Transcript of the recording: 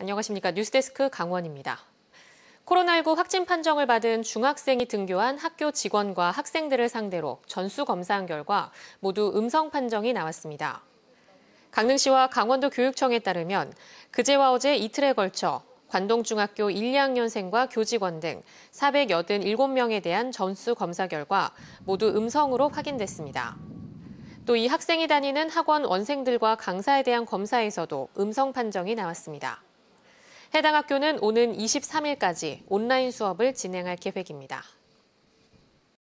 안녕하십니까 뉴스데스크 강원입니다. 코로나19 확진 판정을 받은 중학생이 등교한 학교 직원과 학생들을 상대로 전수 검사한 결과 모두 음성 판정이 나왔습니다. 강릉시와 강원도 교육청에 따르면 그제와 어제 이틀에 걸쳐 관동중학교 1, 2학년생과 교직원 등 487명에 대한 전수 검사 결과 모두 음성으로 확인됐습니다. 또 이 학생이 다니는 학원 원생들과 강사에 대한 검사에서도 음성 판정이 나왔습니다. 해당 학교는 오는 23일까지 온라인 수업을 진행할 계획입니다.